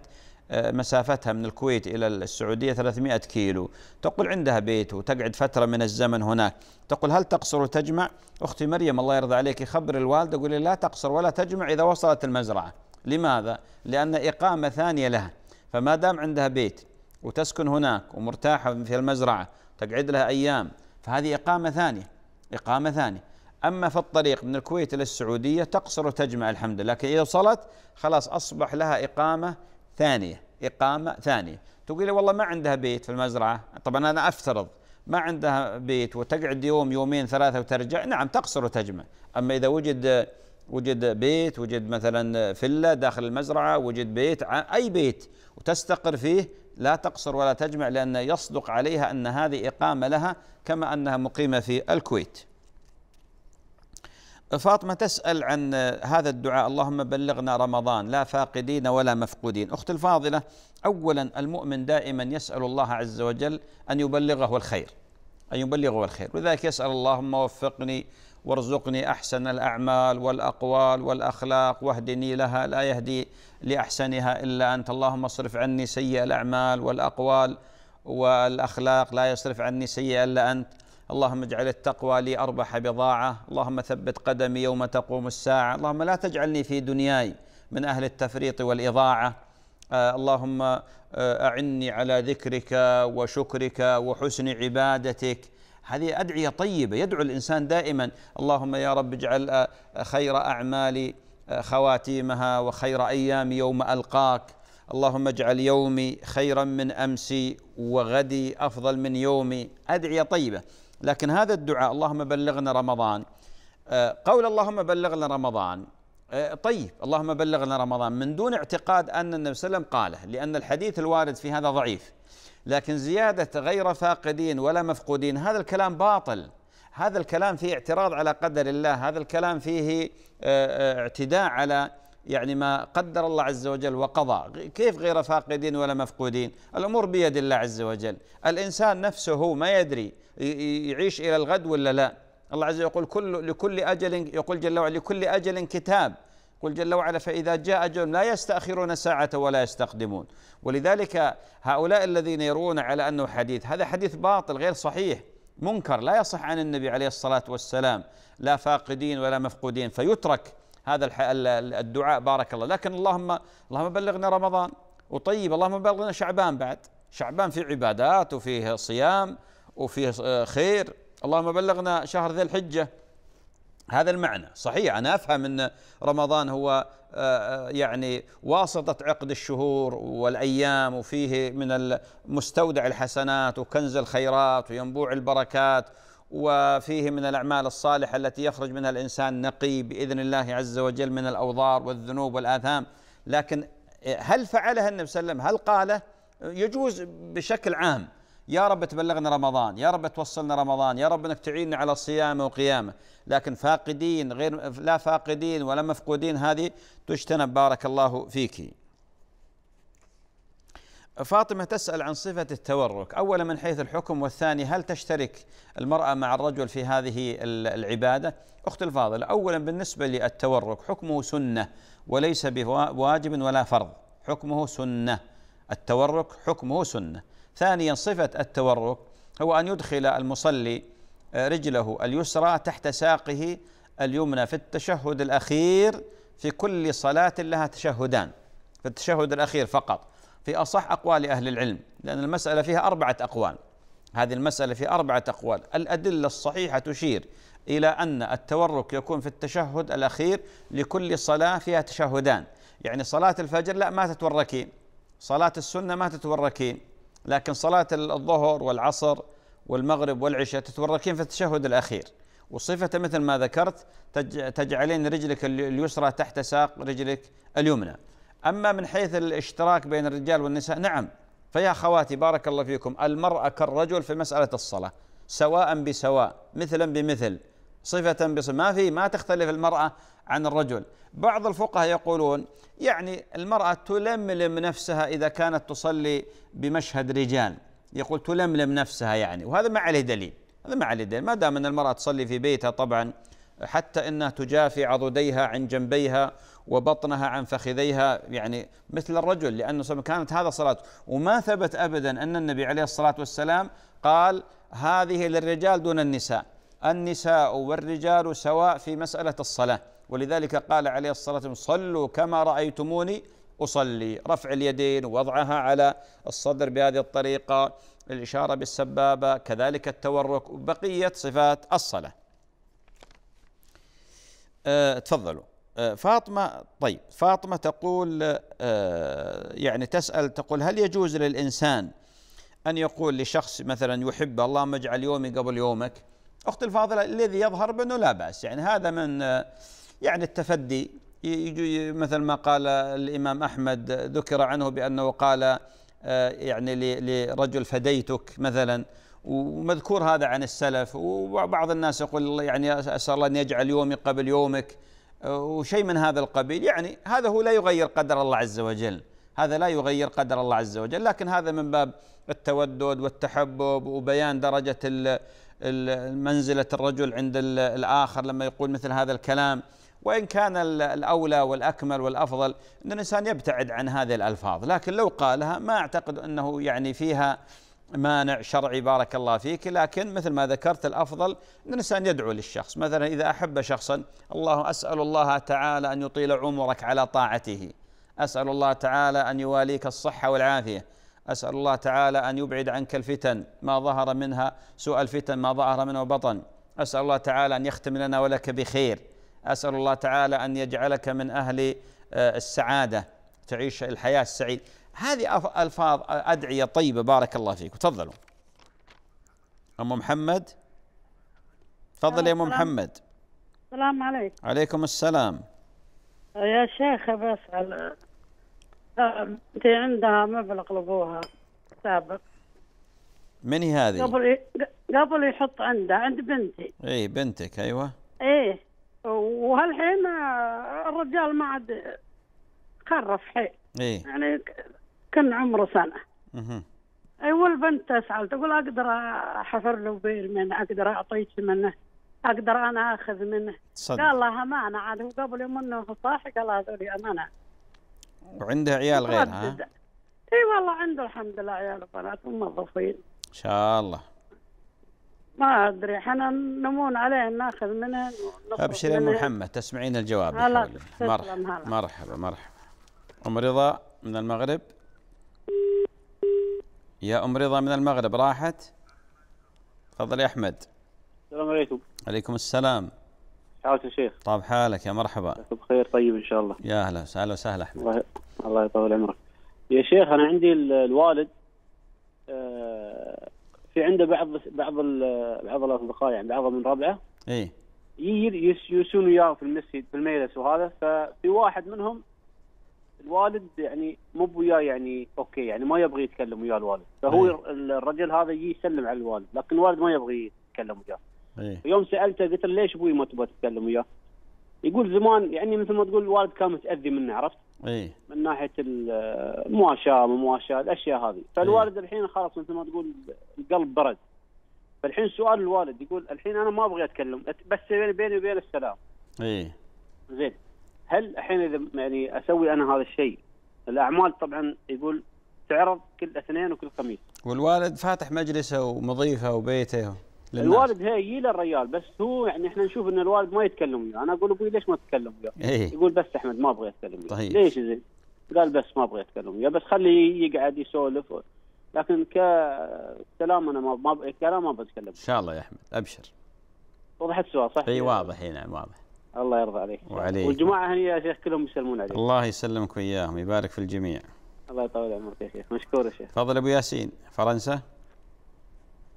آه، مسافتها من الكويت إلى السعودية 300 كيلو تقول عندها بيت وتقعد فترة من الزمن هناك تقول هل تقصر وتجمع أختي مريم الله يرضى عليك خبر الوالدة قولي لا تقصر ولا تجمع إذا وصلت المزرعة لماذا؟ لأن إقامة ثانية لها فما دام عندها بيت وتسكن هناك ومرتاحة في المزرعة تقعد لها أيام فهذه إقامة ثانية إقامة ثانية أما في الطريق من الكويت إلى السعودية تقصر وتجمع الحمد لله لكن إذا وصلت خلاص أصبح لها إقامة ثانية إقامة ثانية تقول والله ما عندها بيت في المزرعة طبعا أنا أفترض ما عندها بيت وتقعد يوم يومين ثلاثة وترجع نعم تقصر وتجمع أما إذا وجد وجد بيت وجد مثلا فيلا داخل المزرعة وجد بيت أي بيت وتستقر فيه لا تقصر ولا تجمع لأن يصدق عليها أن هذه إقامة لها كما أنها مقيمة في الكويت فاطمة تسأل عن هذا الدعاء اللهم بلغنا رمضان لا فاقدين ولا مفقودين أخت الفاضلة أولا المؤمن دائما يسأل الله عز وجل أن يبلغه الخير أن يبلغه الخير لذلك يسأل اللهم وفقني وارزقني أحسن الأعمال والأقوال والأخلاق واهدني لها لا يهدي لأحسنها إلا أنت اللهم اصرف عني سيء الأعمال والأقوال والأخلاق لا يصرف عني سيئة إلا أنت اللهم اجعل التقوى لي أربح بضاعة اللهم ثبت قدمي يوم تقوم الساعة اللهم لا تجعلني في دنياي من أهل التفريط والإضاعة آه، اللهم آه، أعني على ذكرك وشكرك وحسن عبادتك هذه أدعية طيبة يدعو الإنسان دائما اللهم يا رب اجعل آه، خير أعمالي خواتيمها وخير أيامي يوم ألقاك اللهم اجعل يومي خيرا من أمسي وغدي أفضل من يومي أدعية طيبة لكن هذا الدعاء اللهم بلغنا رمضان آه، قول اللهم بلغنا رمضان آه، طيب اللهم بلغنا رمضان من دون اعتقاد أن النبي صلى الله عليه وسلم قاله لأن الحديث الوارد في هذا ضعيف لكن زيادة غير فاقدين ولا مفقودين هذا الكلام باطل هذا الكلام فيه اعتراض على قدر الله هذا الكلام فيه آه، اعتداء على يعني ما قدر الله عز وجل وقضى كيف غير فاقدين ولا مفقودين الأمور بيد الله عز وجل الإنسان نفسه ما يدري يعيش إلى الغد ولا لا الله عز وجل يقول كل لكل أجل يقول جل وعلا لكل أجل كتاب قل جل وعلا فإذا جاء أجل لا يستأخرون ساعة ولا يستقدمون ولذلك هؤلاء الذين يرون على أنه حديث هذا حديث باطل غير صحيح منكر لا يصح عن النبي عليه الصلاة والسلام لا فاقدين ولا مفقودين فيترك هذا الدعاء بارك الله لكن اللهم اللهم بلغنا رمضان وطيب اللهم بلغنا شعبان بعد شعبان في عبادات وفيه صيام وفيه خير اللهم بلغنا شهر ذي الحجه هذا المعنى صحيح أنا أفهم أن رمضان هو آه، آه، يعني واسطة عقد الشهور والأيام وفيه من مستودع الحسنات وكنز الخيرات وينبوع البركات وفيه من الأعمال الصالحة التي يخرج منها الإنسان نقي بإذن الله عز وجل من الأوضار والذنوب والآثام لكن هل فعلها النبي صلى الله عليه وسلم هل قاله يجوز بشكل عام يا رب تبلغنا رمضان يا رب توصلنا رمضان يا رب انك تعيننا على صيامه وقيامه لكن فاقدين غير لا فاقدين ولا مفقودين هذه تجتنب بارك الله فيك فاطمة تسأل عن صفة التورك أولا من حيث الحكم والثاني هل تشترك المرأة مع الرجل في هذه العبادة أخت الفاضلة أولا بالنسبة للتورك حكمه سنة وليس بواجب ولا فرض حكمه سنة التورك حكمه سنة ثانيا صفة التورك هو أن يدخل المصلي آه، رجله اليسرى تحت ساقه اليمنى في التشهد الأخير في كل صلاة لها تشهدان في التشهد الأخير فقط في أصح أقوال أهل العلم لأن المسألة فيها أربعة أقوال هذه المسألة في أربعة أقوال الأدلة الصحيحة تشير إلى أن التورك يكون في التشهد الأخير لكل صلاة فيها تشهدان يعني صلاة الفجر لا ما تتوركين صلاة السنة ما تتوركين لكن صلاة الظهر والعصر والمغرب والعشاء تتوركين في التشهد الأخير وصفة مثل ما ذكرت تجعلين رجلك اليسرى تحت ساق رجلك اليمنى أما من حيث الاشتراك بين الرجال والنساء نعم فيا خواتي بارك الله فيكم المرأة كالرجل في مسألة الصلاة سواء بسواء مثلا بمثل صفة بصفة ما في ما تختلف المرأة عن الرجل بعض الفقهاء يقولون يعني المرأة تلملم نفسها إذا كانت تصلي بمشهد رجال يقول تلملم نفسها يعني وهذا ما عليه دليل هذا ما عليه دليل ما دام أن المرأة تصلي في بيتها طبعا حتى انها تجافي عضديها عن جنبيها وبطنها عن فخذيها يعني مثل الرجل لانه كانت هذا صلاته وما ثبت ابدا ان النبي عليه الصلاه والسلام قال هذه للرجال دون النساء النساء والرجال سواء في مساله الصلاه ولذلك قال عليه الصلاه والسلام صلوا كما رايتموني اصلي رفع اليدين وضعها على الصدر بهذه الطريقه الاشاره بالسبابه كذلك التورك وبقيه صفات الصلاه آه، تفضلوا آه، فاطمة طيب فاطمة تقول آه، يعني تسأل تقول هل يجوز للإنسان أن يقول لشخص مثلا يحب اللهم اجعل يومي قبل يومك أختي الفاضلة الذي يظهر بأنه لا بأس يعني هذا من يعني التفدي مثل ما قال الإمام أحمد ذكر عنه بأنه قال يعني لرجل فديتك مثلا ومذكور هذا عن السلف وبعض الناس يقول يعني اسال الله ان يجعل يومي قبل يومك وشيء من هذا القبيل يعني هذا هو لا يغير قدر الله عز وجل هذا لا يغير قدر الله عز وجل لكن هذا من باب التودد والتحبب وبيان درجة منزلة الرجل عند الآخر لما يقول مثل هذا الكلام وإن كان الأولى والأكمل والأفضل أن الإنسان يبتعد عن هذه الألفاظ لكن لو قالها ما أعتقد أنه يعني فيها مانع شرعي بارك الله فيك لكن مثل ما ذكرت الافضل ان الانسان يدعو للشخص مثلا اذا احب شخصا الله اسال الله تعالى ان يطيل عمرك على طاعته اسال الله تعالى ان يواليك الصحه والعافيه اسال الله تعالى ان يبعد عنك الفتن ما ظهر منها سوء الفتن ما ظهر منه بطن اسال الله تعالى ان يختم لنا ولك بخير اسال الله تعالى ان يجعلك من اهل آه، السعاده تعيش الحياه السعيده هذه الفاظ ادعيه طيبه بارك الله فيك تفضلوا ام محمد تفضل يا ام محمد السلام عليكم عليكم السلام يا شيخ بسأل بنتي عندها مبلغ لابوها سابق من هي هذه؟ قبل قبل يحط عندها عند بنتي اي بنتك ايوه ايه وهالحين الرجال ما عاد خرف حيل ايه يعني كان عمره سنة أيوة البنت تسأل تقول أقدر أحفر له بير منه أقدر أعطيك منه أقدر أنا أخذ منه صدق. قال لها ما أنا عاد قبل يوم أنه صاحي قال هذول أمانة وعنده عيال غيرها ها؟ اي والله عنده الحمد لله عيال وبنات وموظفين ان شاء الله ما ادري احنا نمون عليه ناخذ منه ابشري يا محمد تسمعين الجواب هلا مرحبا مرحبا مرحبا ام رضا من المغرب يا أم رضا من المغرب راحت تفضل يا أحمد السلام عليكم عليكم السلام حالك يا شيخ طاب حالك يا مرحبا بخير طيب إن شاء الله يا أهلا وسهلا وسهلا أحمد الله, الله يطول عمرك يا شيخ أنا عندي الوالد آه، في عنده بعض بعض بعض الأصدقاء يعني بعض من ربعه إيه يجي يسون وياه في المسجد في المجلس وهذا ففي واحد منهم الوالد يعني مو وياه يعني اوكي يعني ما يبغى يتكلم ويا الوالد فهو أي. الرجل هذا يجي يسلم على الوالد لكن الوالد ما يبغى يتكلم وياه أيه. يوم سالته قلت له ليش ابوي ما تبغى تتكلم وياه؟ يقول زمان يعني مثل ما تقول الوالد كان متاذي منه عرفت؟ أيه. من ناحيه المواشاه المواشاه الاشياء هذه فالوالد أي. الحين خلاص مثل ما تقول القلب برد فالحين سؤال الوالد يقول الحين انا ما ابغى اتكلم بس بيني وبين السلام. ايه زين هل الحين اذا يعني اسوي انا هذا الشيء الاعمال طبعا يقول تعرض كل اثنين وكل خميس والوالد فاتح مجلسه ومضيفه وبيته للناس. الوالد هي يجي للرجال بس هو يعني احنا نشوف ان الوالد ما يتكلم وياه انا اقول ابوي ليش ما تتكلم وياه إيه؟ يقول بس احمد ما ابغى اتكلم وياه طيب. ليش زين قال بس ما ابغى اتكلم وياه بس خليه يقعد يسولف لكن كلام انا ما ما كلام ما بتكلم ان شاء الله يا احمد ابشر وضحت السؤال صح اي واضح اي نعم واضح الله يرضى عليك وعليك والجماعه هنا يا شيخ كلهم يسلمون عليك الله يسلمك وياهم يبارك في الجميع الله يطول عمرك يا شيخ مشكور يا شيخ تفضل ابو ياسين فرنسا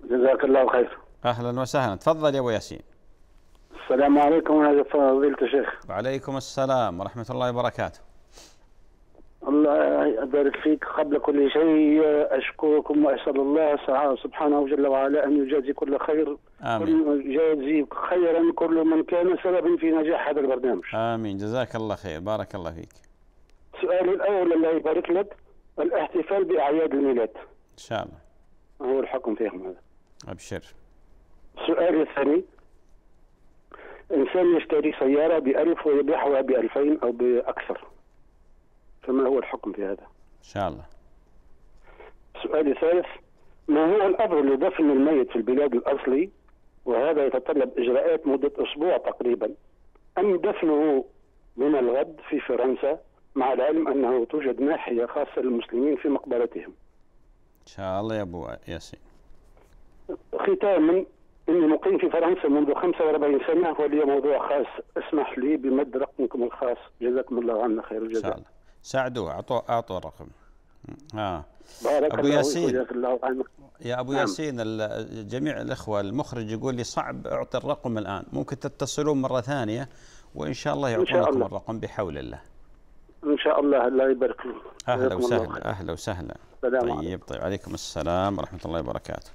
جزاك الله خير اهلا وسهلا تفضل يا ابو ياسين السلام عليكم ورحمه فضيله الشيخ وعليكم السلام ورحمه الله وبركاته الله يبارك فيك قبل كل شيء أشكركم وأسأل الله سبحانه جل وعلا أن يجازي كل خير آمين يجازي خيرا كل من كان سببا في نجاح هذا البرنامج آمين جزاك الله خير بارك الله فيك سؤالي الأول الله يبارك لك الاحتفال بأعياد الميلاد إن شاء الله هو الحكم فيهم هذا أبشر سؤالي الثاني إنسان يشتري سيارة ب 1000 ويبيعها ب 2000 أو بأكثر فما هو الحكم في هذا؟ ان شاء الله. سؤالي الثالث ما هو الافضل لدفن الميت في البلاد الاصلي وهذا يتطلب اجراءات مده اسبوع تقريبا ام دفنه من الغد في فرنسا مع العلم انه توجد ناحيه خاصه للمسلمين في مقبرتهم. ان شاء الله يا ابو ياسين. ختاما اني مقيم في فرنسا منذ 45 سنه ولي موضوع خاص اسمح لي بمد رقمكم الخاص جزاكم الله عنا خير الجزاء. ان شاء الله. ساعدوه اعطوه اعطوه رقم ها بارك ابو ياسين الله يا ابو نعم. ياسين جميع الاخوه المخرج يقول لي صعب اعطي الرقم الان ممكن تتصلون مره ثانيه وان شاء الله يعطونكم الرقم بحول الله ان شاء الله الله يبارك لكم اهلا وسهلا اهلا وسهلا طيب طيب عليكم السلام ورحمه الله وبركاته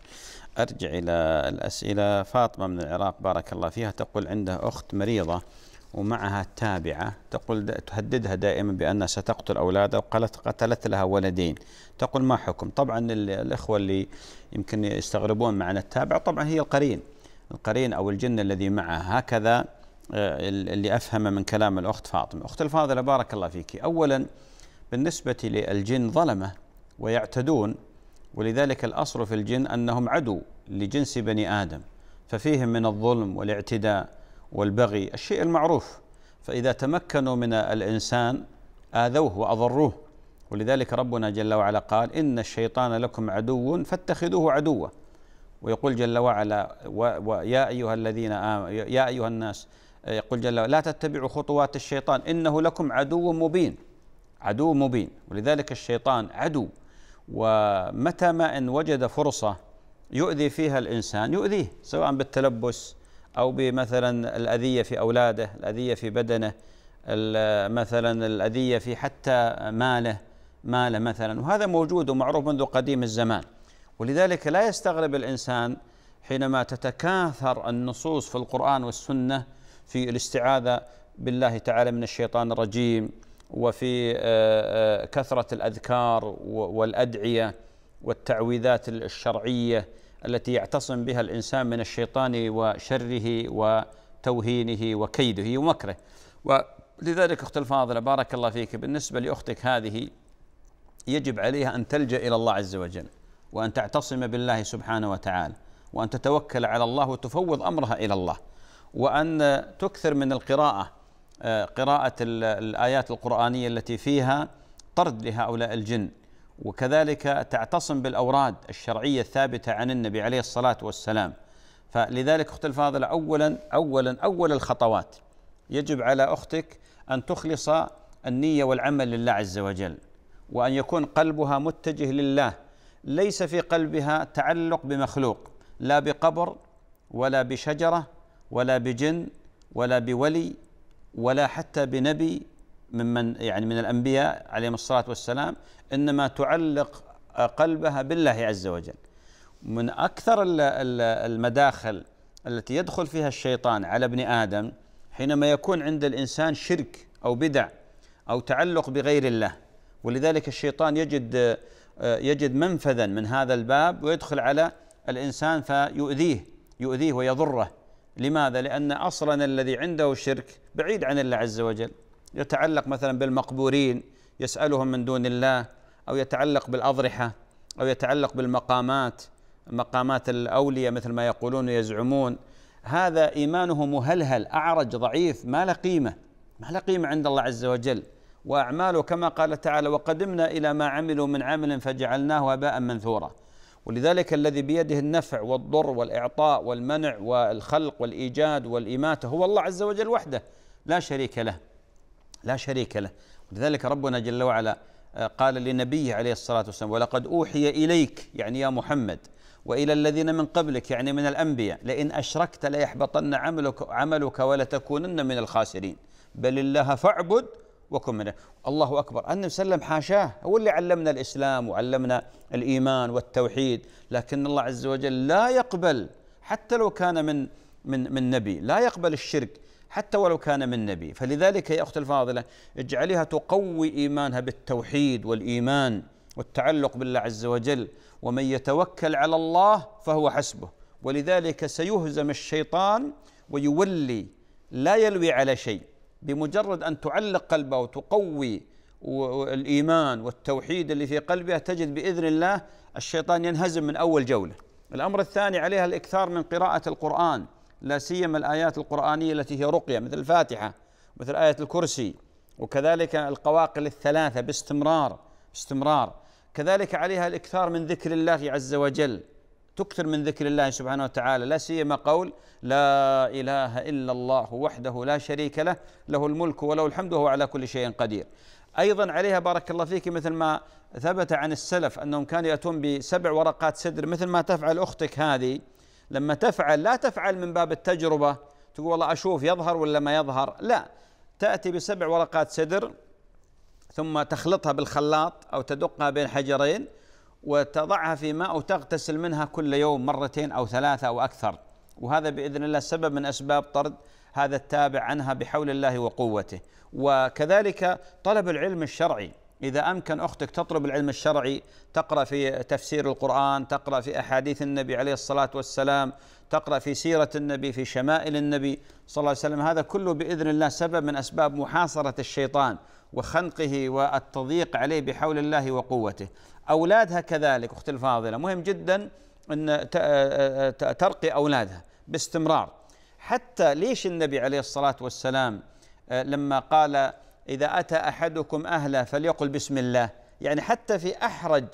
ارجع الى الاسئله فاطمه من العراق بارك الله فيها تقول عندها اخت مريضه ومعها تابعة تقول تهددها دائما بأنها ستقتل أولادها وقالت قتلت لها ولدين تقول ما حكم طبعا الإخوة اللي يمكن يستغربون معنى التابعة طبعا هي القرين القرين أو الجن الذي معها هكذا آه، اللي أفهم من كلام الأخت فاطمة أخت الفاضلة بارك الله فيك أولا بالنسبة للجن ظلمة ويعتدون ولذلك الأصل في الجن أنهم عدو لجنس بني آدم ففيهم من الظلم والاعتداء والبغي الشيء المعروف فإذا تمكنوا من الإنسان آذوه وأضروه ولذلك ربنا جل وعلا قال إن الشيطان لكم عدو فاتخذوه عدوا ويقول جل وعلا ويا أيها الذين آمنوا يا أيها الناس يقول جل وعلا لا تتبعوا خطوات الشيطان إنه لكم عدو مبين عدو مبين ولذلك الشيطان عدو ومتى ما إن وجد فرصة يؤذي فيها الإنسان يؤذيه سواء بالتلبس أو بمثلا الأذية في أولاده الأذية في بدنه مثلا الأذية في حتى ماله ماله مثلا وهذا موجود ومعروف منذ قديم الزمان ولذلك لا يستغرب الإنسان حينما تتكاثر النصوص في القرآن والسنة في الاستعاذة بالله تعالى من الشيطان الرجيم وفي آه، آه، كثرة الأذكار والأدعية والتعويذات الشرعية التي يعتصم بها الإنسان من الشيطان وشره وتوهينه وكيده ومكره ولذلك أخت الفاضلة بارك الله فيك بالنسبة لأختك هذه يجب عليها أن تلجأ إلى الله عز وجل وأن تعتصم بالله سبحانه وتعالى وأن تتوكل على الله وتفوض أمرها إلى الله وأن تكثر من القراءة آه، قراءة الآيات القرآنية التي فيها طرد لهؤلاء الجن وكذلك تعتصم بالأوراد الشرعية الثابتة عن النبي عليه الصلاة والسلام فلذلك أخت الفاضلة أولا أولا أول الخطوات يجب على أختك أن تخلص النية والعمل لله عز وجل وأن يكون قلبها متجه لله ليس في قلبها تعلق بمخلوق لا بقبر ولا بشجرة ولا بجن ولا بولي ولا حتى بنبي ممن يعني من الأنبياء عليهم الصلاة والسلام إنما تعلق قلبها بالله عز وجل من أكثر المداخل التي يدخل فيها الشيطان على ابن آدم حينما يكون عند الإنسان شرك أو بدع أو تعلق بغير الله ولذلك الشيطان يجد يجد منفذا من هذا الباب ويدخل على الإنسان فيؤذيه يؤذيه ويضره لماذا؟ لأن أصلا الذي عنده شرك بعيد عن الله عز وجل يتعلق مثلا بالمقبورين يسألهم من دون الله أو يتعلق بالأضرحة أو يتعلق بالمقامات مقامات الأولياء مثل ما يقولون ويزعمون هذا إيمانه مهلهل أعرج ضعيف ما له قيمة ما له قيمة عند الله عز وجل وأعماله كما قال تعالى وقدمنا إلى ما عملوا من عمل فجعلناه أباء منثورا ولذلك الذي بيده النفع والضر والإعطاء والمنع والخلق والإيجاد والإماتة هو الله عز وجل وحده لا شريك له لا شريك له ولذلك ربنا جل وعلا آه، قال لنبيه عليه الصلاة والسلام ولقد أوحي إليك يعني يا محمد وإلى الذين من قبلك يعني من الأنبياء لئن أشركت ليحبطن عملك, عملك ولتكونن من الخاسرين بل الله فاعبد وكن منه الله أكبر النبي صلى الله عليه وسلم حاشاه هو اللي علمنا الإسلام وعلمنا الإيمان والتوحيد لكن الله عز وجل لا يقبل حتى لو كان من من من نبي لا يقبل الشرك حتى ولو كان من نبي فلذلك يا أخت الفاضلة اجعليها تقوي إيمانها بالتوحيد والإيمان والتعلق بالله عز وجل ومن يتوكل على الله فهو حسبه ولذلك سيهزم الشيطان ويولي لا يلوي على شيء بمجرد أن تعلق قلبه وتقوي الإيمان والتوحيد اللي في قلبها تجد بإذن الله الشيطان ينهزم من أول جولة الأمر الثاني عليها الإكثار من قراءة القرآن لا سيما الآيات القرآنية التي هي رقية مثل الفاتحة مثل آية الكرسي وكذلك القواقل الثلاثة باستمرار باستمرار كذلك عليها الإكثار من ذكر الله عز وجل تكثر من ذكر الله سبحانه وتعالى لا سيما قول لا إله إلا الله وحده لا شريك له له الملك وله الحمد وهو على كل شيء قدير أيضا عليها بارك الله فيك مثل ما ثبت عن السلف أنهم كانوا يأتون بسبع ورقات سدر مثل ما تفعل أختك هذه لما تفعل لا تفعل من باب التجربة تقول والله أشوف يظهر ولا ما يظهر لا تأتي بسبع ورقات سدر ثم تخلطها بالخلاط أو تدقها بين حجرين وتضعها في ماء وتغتسل منها كل يوم مرتين أو ثلاثة أو أكثر وهذا بإذن الله سبب من أسباب طرد هذا التابع عنها بحول الله وقوته وكذلك طلب العلم الشرعي إذا أمكن أختك تطلب العلم الشرعي تقرأ في تفسير القرآن تقرأ في أحاديث النبي عليه الصلاة والسلام تقرأ في سيرة النبي في شمائل النبي صلى الله عليه وسلم هذا كله بإذن الله سبب من أسباب محاصرة الشيطان وخنقه والتضييق عليه بحول الله وقوته أولادها كذلك أختي الفاضلة مهم جدا أن ترقي أولادها باستمرار حتى ليش النبي عليه الصلاة والسلام آه، لما قال إذا أتى أحدكم أهله فليقل بسم الله يعني حتى في أحرج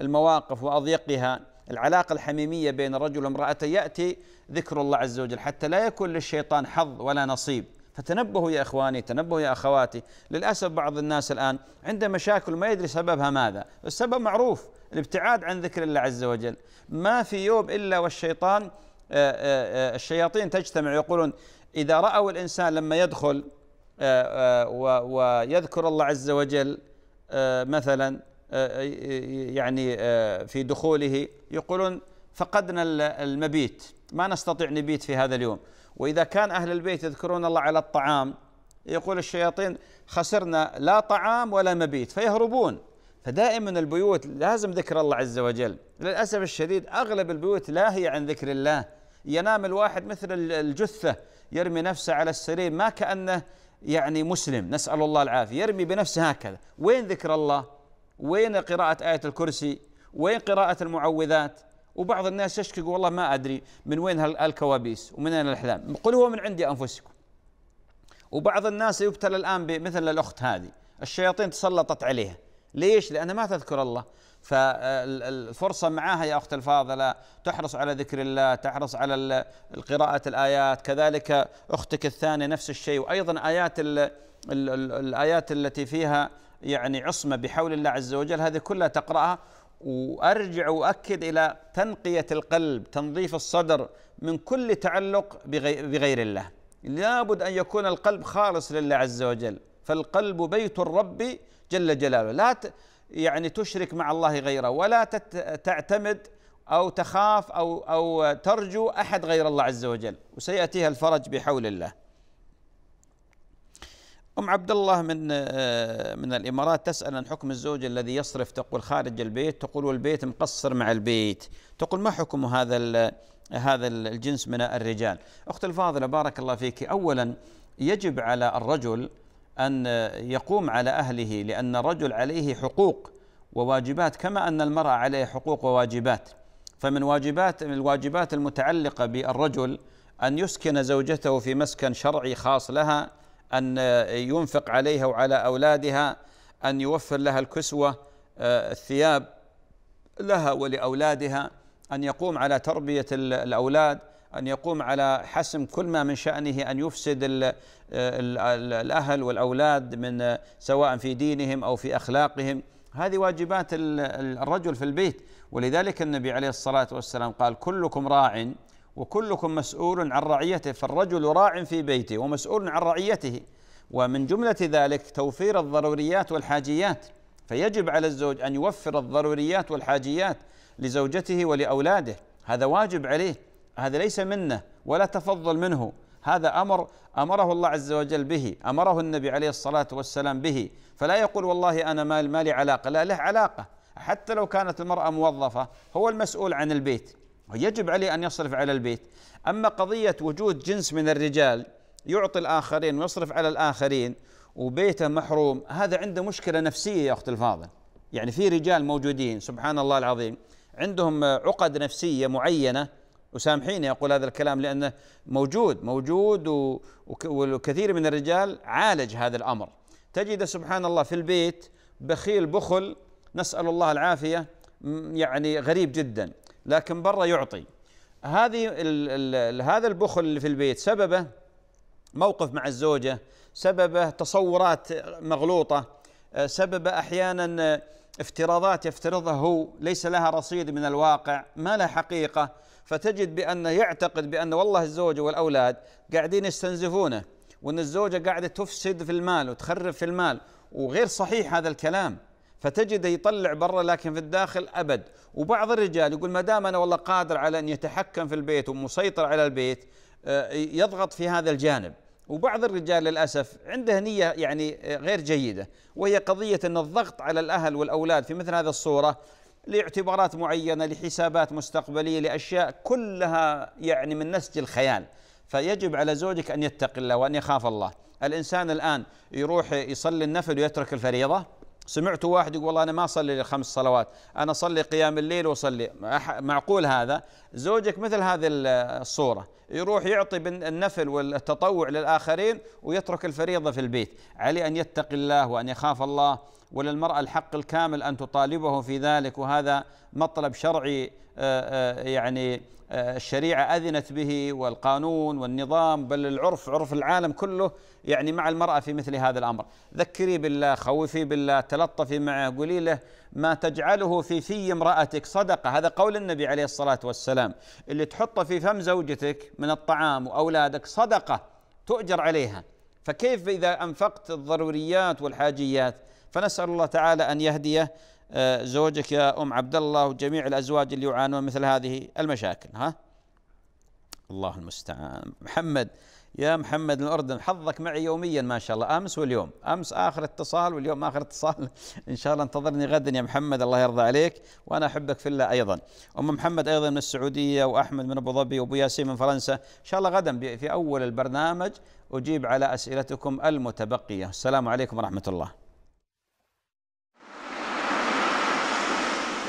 المواقف وأضيقها العلاقة الحميمية بين الرجل وامرأته يأتي ذكر الله عز وجل حتى لا يكون للشيطان حظ ولا نصيب فتنبهوا يا إخواني تنبهوا يا أخواتي للأسف بعض الناس الآن عنده مشاكل ما يدري سببها ماذا السبب معروف الابتعاد عن ذكر الله عز وجل ما في يوم إلا والشيطان آه، آه، آه، الشياطين تجتمع يقولون إذا رأوا الإنسان لما يدخل آه، آه، ويذكر الله عز وجل آه، مثلا يعني في دخوله يقولون فقدنا المبيت ما نستطيع نبيت في هذا اليوم وإذا كان أهل البيت يذكرون الله على الطعام يقول الشياطين خسرنا لا طعام ولا مبيت فيهربون فدائما البيوت لازم ذكر الله عز وجل للأسف الشديد أغلب البيوت لاهية عن ذكر الله ينام الواحد مثل الجثة يرمي نفسه على السرير ما كأنه يعني مسلم نسأل الله العافية يرمي بنفسه هكذا وين ذكر الله وين قراءة آية الكرسي وين قراءة المعوذات وبعض الناس يشكي يقول والله ما أدري من وين هالكوابيس ومن أين الأحلام قل هو من عندي أنفسكم وبعض الناس يبتلى الآن بمثل الأخت هذه الشياطين تسلطت عليها ليش لأنها ما تذكر الله فالفرصة معها يا أخت الفاضلة تحرص على ذكر الله تحرص على قراءة الآيات كذلك أختك الثانية نفس الشيء وأيضا آيات الآيات التي فيها يعني عصمة بحول الله عز وجل هذه كلها تقرأها وارجع وأكد الى تنقيه القلب، تنظيف الصدر من كل تعلق بغير الله. لابد ان يكون القلب خالص لله عز وجل، فالقلب بيت الرب جل جلاله، لا يعني تشرك مع الله غيره ولا تعتمد او تخاف او او ترجو احد غير الله عز وجل وسياتيها الفرج بحول الله. ام عبد الله من من الامارات تسال عن حكم الزوج الذي يصرف تقول خارج البيت تقول والبيت مقصر مع البيت تقول ما حكم هذا هذا الجنس من الرجال. اختي الفاضله بارك الله فيك اولا يجب على الرجل أن يقوم على أهله لأن الرجل عليه حقوق وواجبات كما أن المرأة عليه حقوق وواجبات فمن واجبات من الواجبات المتعلقة بالرجل أن يسكن زوجته في مسكن شرعي خاص لها أن ينفق عليها وعلى أولادها أن يوفر لها الكسوة آه، الثياب لها ولأولادها أن يقوم على تربية الأولاد أن يقوم على حسم كل ما من شأنه أن يفسد الـ الـ الأهل والأولاد من سواء في دينهم أو في أخلاقهم هذه واجبات الرجل في البيت ولذلك النبي عليه الصلاة والسلام قال كلكم راع وكلكم مسؤول عن رعيته فالرجل راع في بيته ومسؤول عن رعيته ومن جملة ذلك توفير الضروريات والحاجيات فيجب على الزوج أن يوفر الضروريات والحاجيات لزوجته ولأولاده هذا واجب عليه هذا ليس منه ولا تفضل منه هذا امر امره الله عز وجل به امره النبي عليه الصلاه والسلام به فلا يقول والله انا مال مالي علاقه لا له علاقه حتى لو كانت المراه موظفه هو المسؤول عن البيت ويجب عليه ان يصرف على البيت اما قضيه وجود جنس من الرجال يعطي الاخرين ويصرف على الاخرين وبيته محروم هذا عنده مشكله نفسيه يا اخت الفاضل يعني في رجال موجودين سبحان الله العظيم عندهم عقد نفسيه معينه وسامحيني أقول هذا الكلام لأنه موجود موجود وكثير من الرجال عالج هذا الأمر تجد سبحان الله في البيت بخيل بخل نسأل الله العافية يعني غريب جدا لكن برا يعطي هذه هذا البخل اللي في البيت سببه موقف مع الزوجة سببه تصورات مغلوطة آه، سببه أحيانا آه، افتراضات يفترضها هو ليس لها رصيد من الواقع ما لها حقيقة فتجد بأنه يعتقد بأن والله الزوجة والأولاد قاعدين يستنزفونه وأن الزوجة قاعدة تفسد في المال وتخرب في المال وغير صحيح هذا الكلام فتجده يطلع برا لكن في الداخل ابد وبعض الرجال يقول ما دام انا والله قادر على ان يتحكم في البيت ومسيطر على البيت آه، يضغط في هذا الجانب وبعض الرجال للاسف عنده نيه يعني آه، غير جيده وهي قضيه ان الضغط على الاهل والاولاد في مثل هذه الصوره لاعتبارات معينة لحسابات مستقبلية لأشياء كلها يعني من نسج الخيال فيجب على زوجك أن يتقي الله وأن يخاف الله الإنسان الآن يروح يصلي النفل ويترك الفريضة سمعت واحد يقول والله أنا ما أصلي الخمس صلوات أنا أصلي قيام الليل وأصلي معقول هذا زوجك مثل هذه الصورة يروح يعطي النفل والتطوع للآخرين ويترك الفريضة في البيت عليه أن يتقي الله وأن يخاف الله وللمرأة الحق الكامل أن تطالبه في ذلك وهذا مطلب شرعي آه، آه، يعني آه، الشريعة أذنت به والقانون والنظام بل العرف عرف العالم كله يعني مع المرأة في مثل هذا الأمر ذكري بالله خوفي بالله تلطفي معه قولي له ما تجعله في في امرأتك صدقة هذا قول النبي عليه الصلاة والسلام اللي تحطه في فم زوجتك من الطعام وأولادك صدقة تؤجر عليها فكيف إذا أنفقت الضروريات والحاجيات فنسأل الله تعالى أن يهديه آه، زوجك يا أم عبد الله وجميع الأزواج اللي يعانون مثل هذه المشاكل ها الله المستعان محمد يا محمد من الأردن حظك معي يوميا ما شاء الله أمس واليوم أمس آخر اتصال واليوم آخر اتصال [LAUGHS] إن شاء الله انتظرني غدا يا محمد الله يرضى عليك وأنا أحبك في الله أيضا أم محمد أيضا من السعودية وأحمد من أبو ظبي وأبو ياسين من فرنسا إن شاء الله غدا في أول البرنامج أجيب على أسئلتكم المتبقية السلام عليكم ورحمة الله